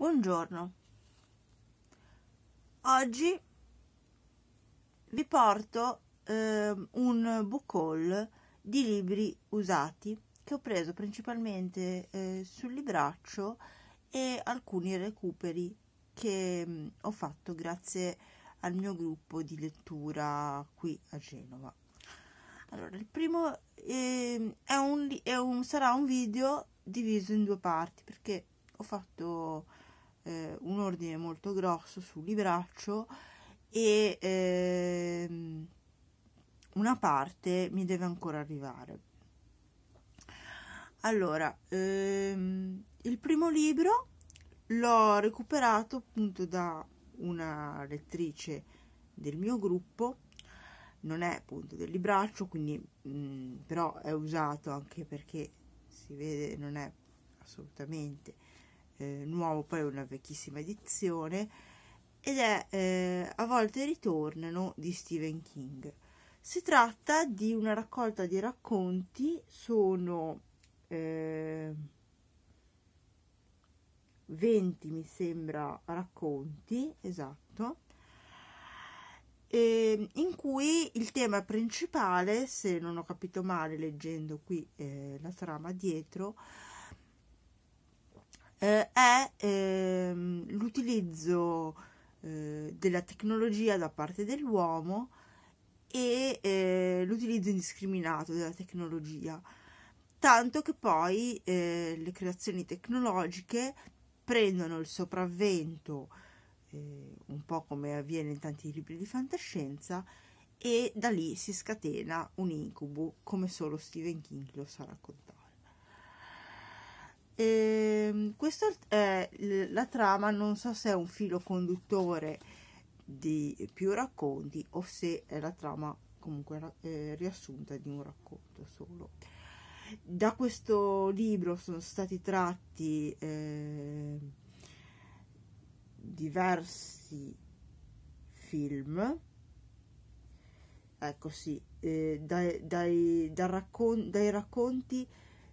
Buongiorno. Oggi vi porto eh, un book haul di libri usati che ho preso principalmente eh, sul libraccio e alcuni recuperi che mh, mm, ho fatto grazie al mio gruppo di lettura qui a Genova. Allora, il primo eh, è un, è un, sarà un video diviso in due parti perché ho fatto eh, un ordine molto grosso sul libraccio e ehm, una parte mi deve ancora arrivare. Allora, ehm, il primo libro l'ho recuperato appunto da una lettrice del mio gruppo, non è appunto del libraccio, quindi mh, mm, però è usato anche perché si vede non è assolutamente eh, nuovo poi una vecchissima edizione ed è eh, A volte ritornano di Stephen King. Si tratta di una raccolta di racconti, sono eh, 20 mi sembra racconti, esatto, eh, in cui il tema principale, se non ho capito male leggendo qui eh, la trama dietro, eh, è ehm, l'utilizzo eh, della tecnologia da parte dell'uomo e eh, l'utilizzo indiscriminato della tecnologia, tanto che poi eh, le creazioni tecnologiche prendono il sopravvento, eh, un po' come avviene in tanti libri di fantascienza, e da lì si scatena un incubo, come solo Stephen King lo sa raccontare. Ehm, questa è la trama, non so se è un filo conduttore di più racconti o se è la trama comunque eh, riassunta di un racconto solo. Da questo libro sono stati tratti eh, diversi film, ecco sì, eh, dai, dai, da raccon dai racconti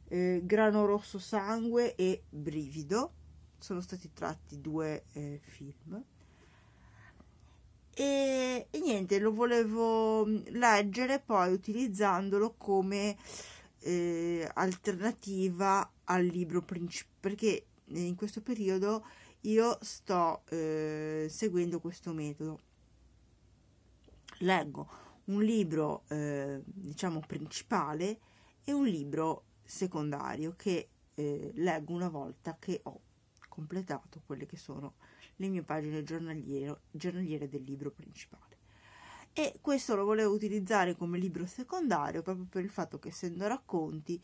eh, Grano Rosso Sangue e Brivido, sono stati tratti due eh, film. E, e, niente, lo volevo mm, leggere poi utilizzandolo come eh, alternativa al libro principale, perché eh, in questo periodo io sto eh, seguendo questo metodo. Leggo un libro, eh, diciamo, principale e un libro secondario che eh, leggo una volta che ho completato quelle che sono le mie pagine giornaliere del libro principale. E questo lo volevo utilizzare come libro secondario proprio per il fatto che essendo racconti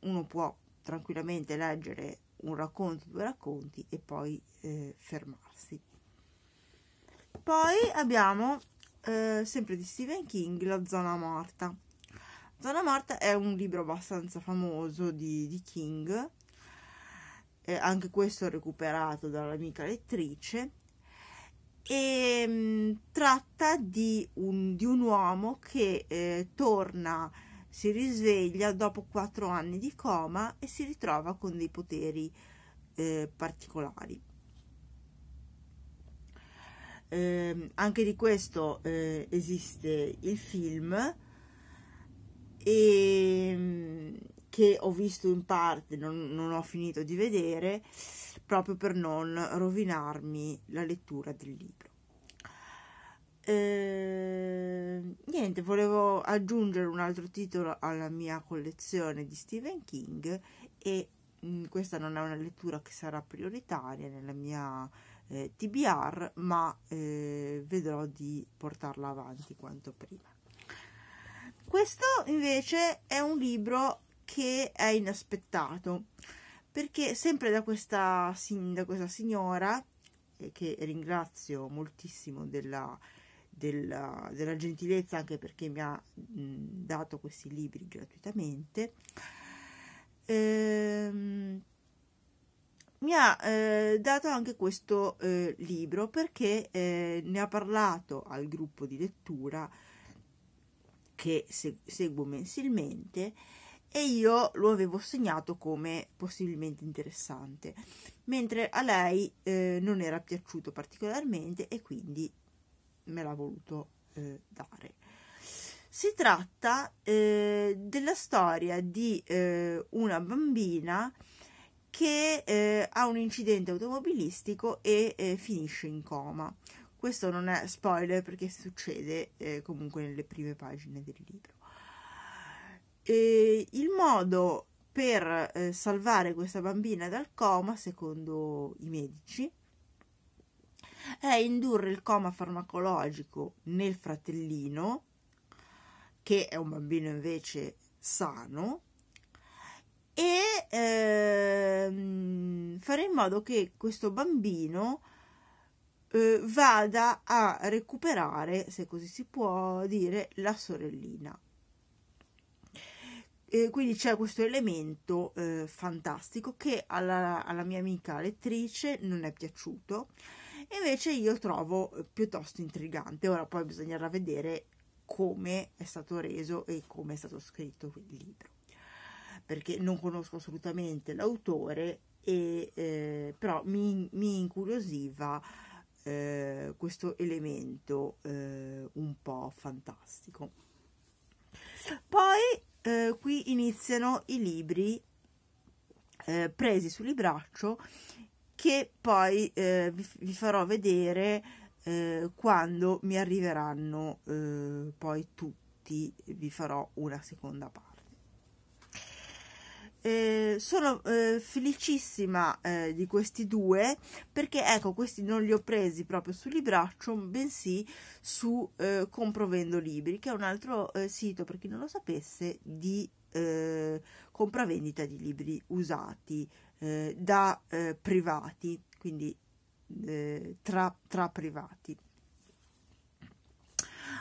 uno può tranquillamente leggere un racconto, due racconti e poi eh, fermarsi. Poi abbiamo eh, sempre di Stephen King La zona morta Zona Morta è un libro abbastanza famoso di, di King, eh, anche questo recuperato dall'amica lettrice, e mh, mm, tratta di un, di un, uomo che eh, torna, si risveglia dopo quattro anni di coma e si ritrova con dei poteri eh, particolari. Ehm, anche di questo eh, esiste il film e ehm, che ho visto in parte, non, non, ho finito di vedere, proprio per non rovinarmi la lettura del libro. Eh, niente, volevo aggiungere un altro titolo alla mia collezione di Stephen King e mh, mm, questa non è una lettura che sarà prioritaria nella mia eh, TBR, ma eh, vedrò di portarla avanti quanto prima. Questo invece è un libro che è inaspettato perché sempre da questa, da questa signora che ringrazio moltissimo della, della, della, gentilezza anche perché mi ha dato questi libri gratuitamente ehm, mi ha eh, dato anche questo eh, libro perché eh, ne ha parlato al gruppo di lettura che se seguo mensilmente e io lo avevo segnato come possibilmente interessante, mentre a lei eh, non era piaciuto particolarmente e quindi me l'ha voluto eh, dare. Si tratta eh, della storia di eh, una bambina che eh, ha un incidente automobilistico e eh, finisce in coma. Questo non è spoiler perché succede eh, comunque nelle prime pagine del libro. E il modo per eh, salvare questa bambina dal coma, secondo i medici, è indurre il coma farmacologico nel fratellino, che è un bambino invece sano, e ehm, fare in modo che questo bambino eh, vada a recuperare, se così si può dire, la sorellina. E quindi c'è questo elemento eh, fantastico che alla, alla, mia amica lettrice non è piaciuto, invece io trovo eh, piuttosto intrigante. Ora poi bisognerà vedere come è stato reso e come è stato scritto quel libro, perché non conosco assolutamente l'autore, e, eh, però mi, mi incuriosiva eh, questo elemento eh, un po' fantastico. Poi eh, qui iniziano i libri eh, presi sul libraccio che poi eh, vi, vi, farò vedere quando mi arriveranno poi tutti, vi farò una seconda parte. Eh, sono eh, felicissima eh, di questi due perché ecco questi non li ho presi proprio su Libraccio bensì su eh, Comprovendo Libri che è un altro eh, sito per chi non lo sapesse di compravendita di libri usati da privati quindi tra, tra privati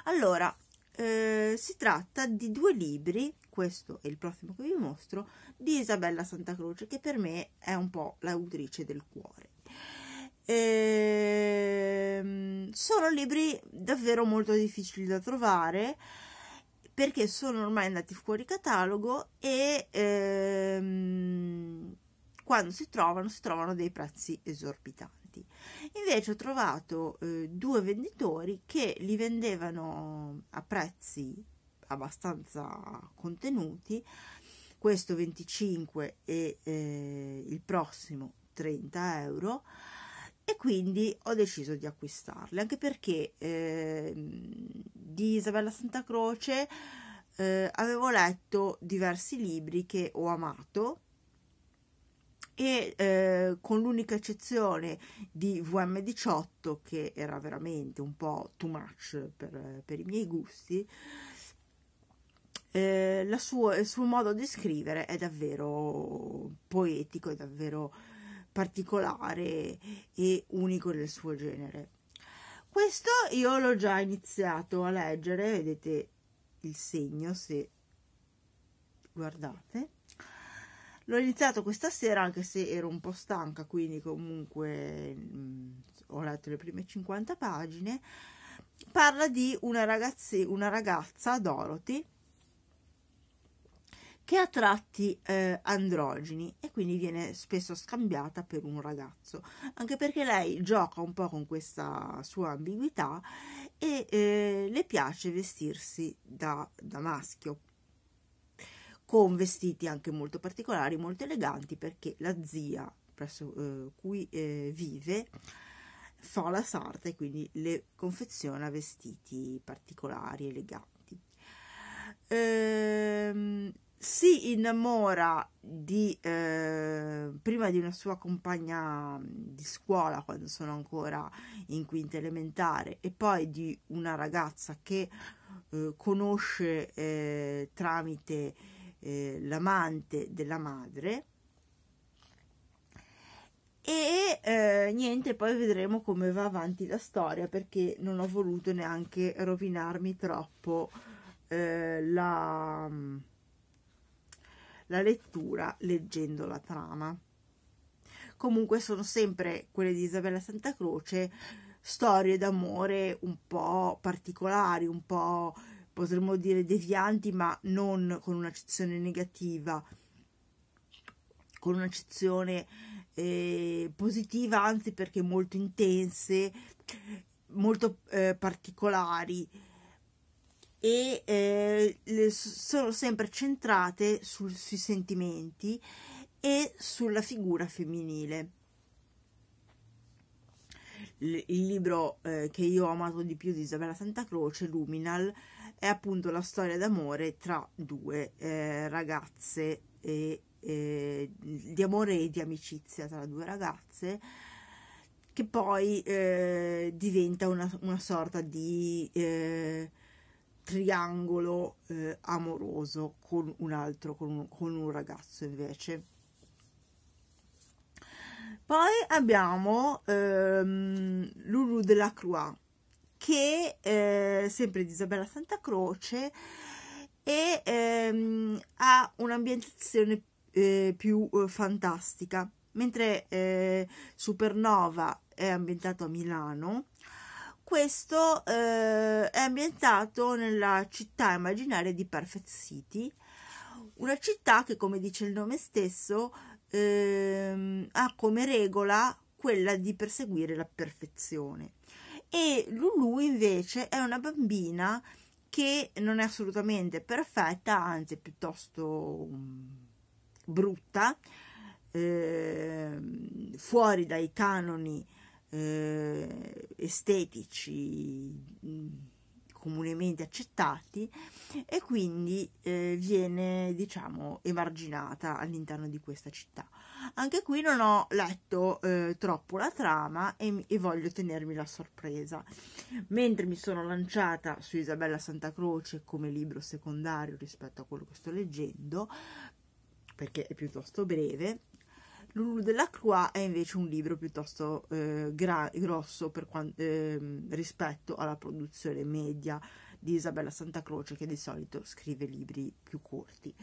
allora si tratta di due libri questo è il prossimo che vi mostro, di Isabella Santa Croce, che per me è un po' l'autrice del cuore. Ehm, sono libri davvero molto difficili da trovare perché sono ormai andati fuori catalogo e ehm, quando si trovano si trovano dei prezzi esorbitanti. Invece ho trovato eh, due venditori che li vendevano a prezzi abbastanza contenuti questo 25 e eh, il prossimo 30 euro e quindi ho deciso di acquistarle anche perché eh, di Isabella Santa Croce eh, avevo letto diversi libri che ho amato e eh, con l'unica eccezione di VM18 che era veramente un po' too much per, per i miei gusti eh, sua, il suo modo di scrivere è davvero poetico, è davvero particolare e unico nel suo genere. Questo io l'ho già iniziato a leggere, vedete il segno se guardate. L'ho iniziato questa sera anche se ero un po' stanca, quindi comunque mh, mm, ho letto le prime 50 pagine. Parla di una, ragazzi, una ragazza, Dorothy, che ha tratti eh, androgeni e quindi viene spesso scambiata per un ragazzo, anche perché lei gioca un po' con questa sua ambiguità e eh, le piace vestirsi da, da maschio con vestiti anche molto particolari, molto eleganti, perché la zia presso eh, cui eh, vive fa la sarta e quindi le confeziona vestiti particolari, eleganti. Ehm, si innamora di, eh, prima di una sua compagna mm, di scuola quando sono ancora in quinta elementare e poi di una ragazza che eh, conosce eh, tramite eh, l'amante della madre e eh, niente poi vedremo come va avanti la storia perché non ho voluto neanche rovinarmi troppo eh, la mm, la lettura leggendo la trama. Comunque sono sempre quelle di Isabella Santa Croce storie d'amore un po' particolari, un po' potremmo dire devianti, ma non con un'accezione negativa, con un'accezione eh, positiva, anzi perché molto intense, molto eh, particolari, e eh, le, sono sempre centrate sul, sui sentimenti e sulla figura femminile. il, libro eh, che io ho amato di più di Isabella Santa Croce, Luminal, è appunto la storia d'amore tra due eh, ragazze e, eh, di amore e di amicizia tra due ragazze che poi eh, diventa una, una, sorta di eh, triangolo eh, amoroso con un altro, con un, con un ragazzo invece. Poi abbiamo ehm, Lulu della Croix, che è eh, sempre di Isabella Santa Croce e ehm, ha un'ambientazione eh, più eh, fantastica, mentre eh, Supernova è ambientato a Milano questo eh, è ambientato nella città immaginaria di Perfect City, una città che, come dice il nome stesso, eh, ha come regola quella di perseguire la perfezione. E Lulu invece è una bambina che non è assolutamente perfetta, anzi è piuttosto mm, brutta, eh, fuori dai canoni eh, estetici mm, comunemente accettati e quindi eh, viene diciamo emarginata all'interno di questa città anche qui non ho letto eh, troppo la trama e, e, voglio tenermi la sorpresa mentre mi sono lanciata su Isabella Santa Croce come libro secondario rispetto a quello che sto leggendo perché è piuttosto breve L'Ulu della Croix è invece un libro piuttosto eh, gra- grosso quant- eh, rispetto alla produzione media di Isabella Santa Croce che di solito scrive libri più corti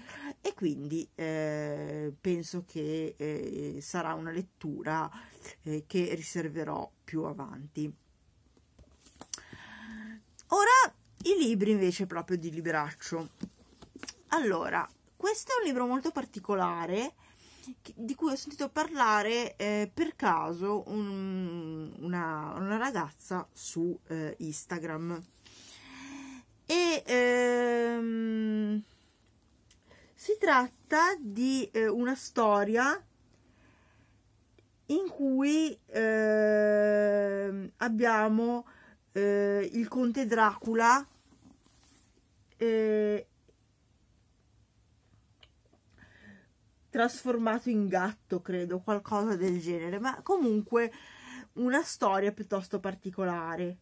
e quindi eh, penso che eh, sarà una lettura eh, che riserverò più avanti. Ora i libri invece proprio di Libraccio. Allora, questo è un libro molto particolare di cui ho sentito parlare eh, per caso un, una, una, ragazza su eh, Instagram e ehm, si tratta di eh, una storia in cui ehm, abbiamo eh, il conte Dracula e eh, trasformato in gatto, credo, qualcosa del genere, ma comunque una storia piuttosto particolare.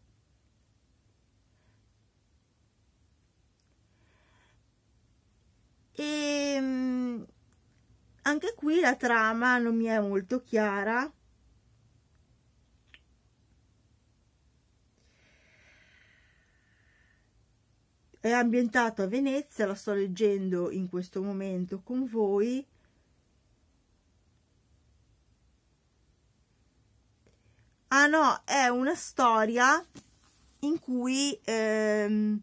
E ehm, anche qui la trama non mi è molto chiara. È ambientato a Venezia, la sto leggendo in questo momento con voi. Ah no, è una storia in cui ehm,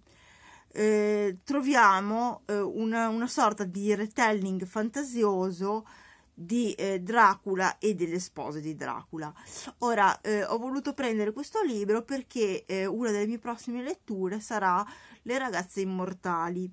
eh, troviamo eh, una, una, sorta di retelling fantasioso di eh, Dracula e delle spose di Dracula. Ora eh, ho voluto prendere questo libro perché eh, una delle mie prossime letture sarà Le ragazze immortali,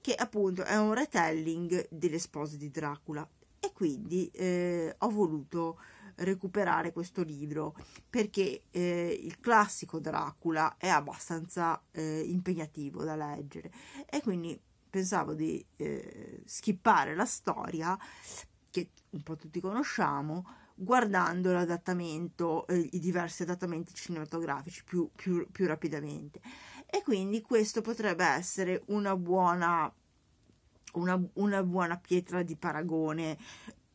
che appunto è un retelling delle spose di Dracula e quindi eh, ho voluto recuperare questo libro perché eh, il classico Dracula è abbastanza eh, impegnativo da leggere e quindi pensavo di eh, skippare la storia che un po' tutti conosciamo guardando l'adattamento, eh, i diversi adattamenti cinematografici più, più, più, rapidamente. E quindi questo potrebbe essere una buona, una, una buona pietra di paragone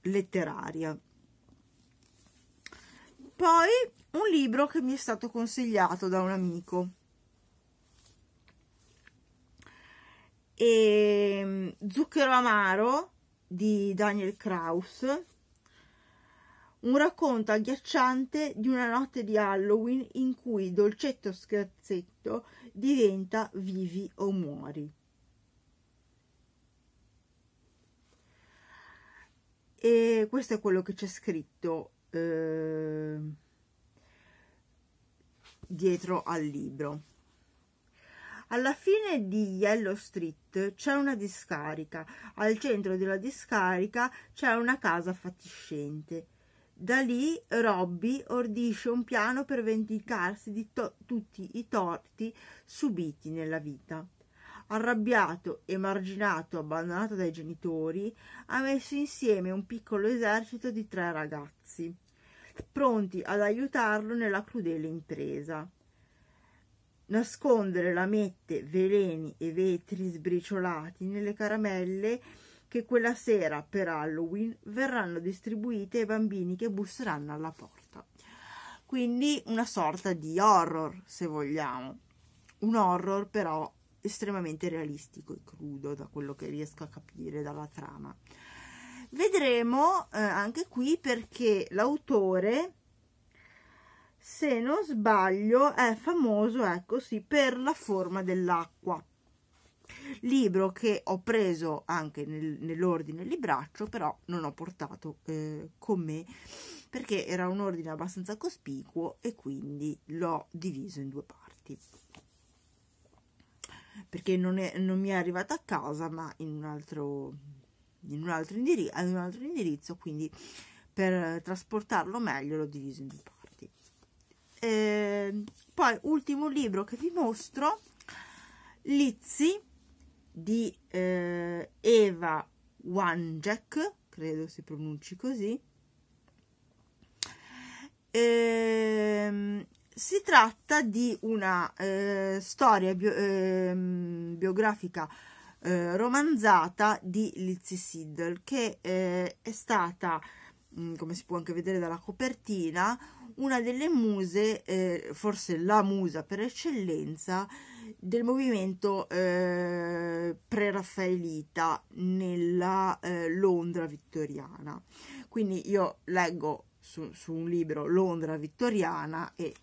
letteraria poi un libro che mi è stato consigliato da un amico e ehm, Zucchero amaro di Daniel Kraus un racconto agghiacciante di una notte di Halloween in cui dolcetto scherzetto diventa vivi o muori. E questo è quello che c'è scritto. Ehm, dietro al libro alla fine di Yellow Street c'è una discarica al centro della discarica c'è una casa fatiscente da lì Robby ordisce un piano per vendicarsi di tutti i torti subiti nella vita. Arrabbiato, emarginato, abbandonato dai genitori, ha messo insieme un piccolo esercito di tre ragazzi pronti ad aiutarlo nella crudele impresa. Nascondere lamette, veleni e vetri sbriciolati nelle caramelle che quella sera per Halloween verranno distribuite ai bambini che busseranno alla porta. Quindi una sorta di horror, se vogliamo. Un horror però estremamente realistico e crudo da quello che riesco a capire dalla trama vedremo eh, anche qui perché l'autore se non sbaglio è famoso ecco sì per la forma dell'acqua libro che ho preso anche nel, nell'ordine libraccio però non ho portato eh, con me perché era un ordine abbastanza cospicuo e quindi l'ho diviso in due parti perché non, è, non mi è arrivato a casa ma in un altro in un altro, indirizzo, ad un altro indirizzo, quindi per trasportarlo meglio l'ho diviso in due parti. Eh, poi, ultimo libro che vi mostro, Lizzi di eh, Eva Wanjek, credo si pronunci così. Eh, si tratta di una eh, storia bio, ehm, biografica eh, romanzata di Lizzie Siddle che eh, è stata, mh, mm, come si può anche vedere dalla copertina, una delle muse, eh, forse la musa per eccellenza, del movimento eh, pre raffaelita nella eh, Londra vittoriana. Quindi io leggo su, su, un libro Londra vittoriana e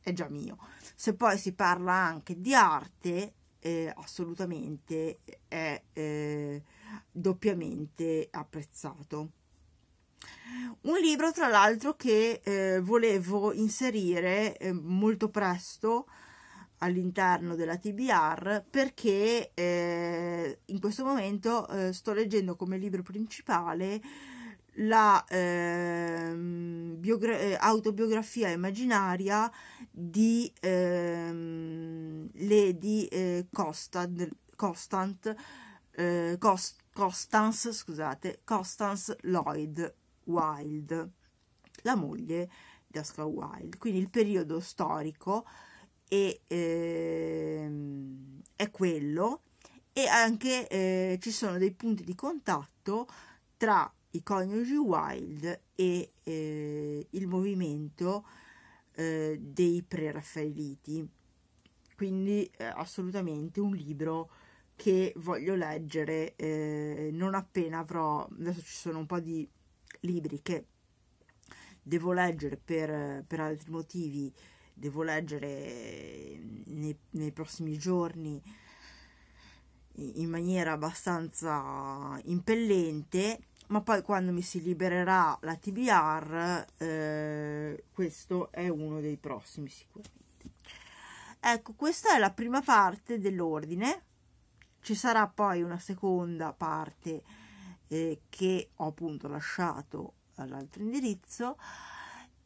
è già mio. Se poi si parla anche di arte, eh, assolutamente è eh, doppiamente apprezzato. Un libro, tra l'altro, che eh, volevo inserire eh, molto presto all'interno della TBR perché eh, in questo momento eh, sto leggendo come libro principale la ehm, eh, biogra- autobiografia immaginaria di eh, Lady eh, Constant, Constant, eh, Cost, Constance, scusate, Constance Lloyd Wilde, la moglie di Oscar Wilde. Quindi il periodo storico è, ehm, è quello e anche eh, ci sono dei punti di contatto tra i coniugi Wild e eh, il movimento eh, dei preraffaelliti. Quindi eh, assolutamente un libro che voglio leggere eh, non appena avrò, adesso ci sono un po' di libri che devo leggere per, per altri motivi, devo leggere nei, nei prossimi giorni in maniera abbastanza impellente ma poi quando mi si libererà la TBR eh, questo è uno dei prossimi sicuramente ecco questa è la prima parte dell'ordine ci sarà poi una seconda parte eh, che ho appunto lasciato all'altro indirizzo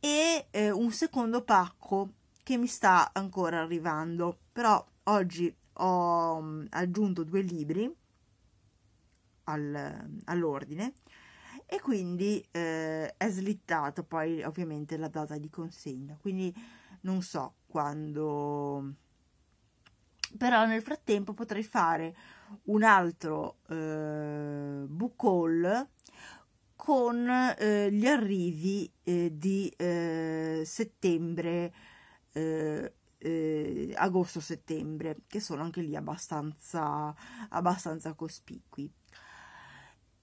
e eh, un secondo pacco che mi sta ancora arrivando però oggi ho mm, aggiunto due libri all'ordine e quindi eh, è slittato poi ovviamente la data di consegna quindi non so quando però nel frattempo potrei fare un altro eh, book haul con eh, gli arrivi eh, di eh, settembre eh, eh, agosto settembre che sono anche lì abbastanza abbastanza cospicui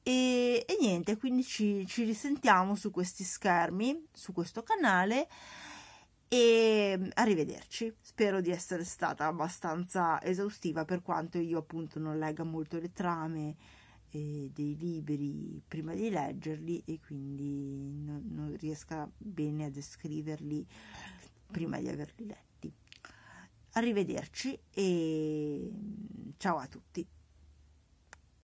e, e niente, quindi ci, ci risentiamo su questi schermi, su questo canale e mm, arrivederci. Spero di essere stata abbastanza esaustiva per quanto io appunto non legga molto le trame eh, dei libri prima di leggerli e quindi non, non riesca bene a descriverli prima di averli letti. Arrivederci e mm, ciao a tutti.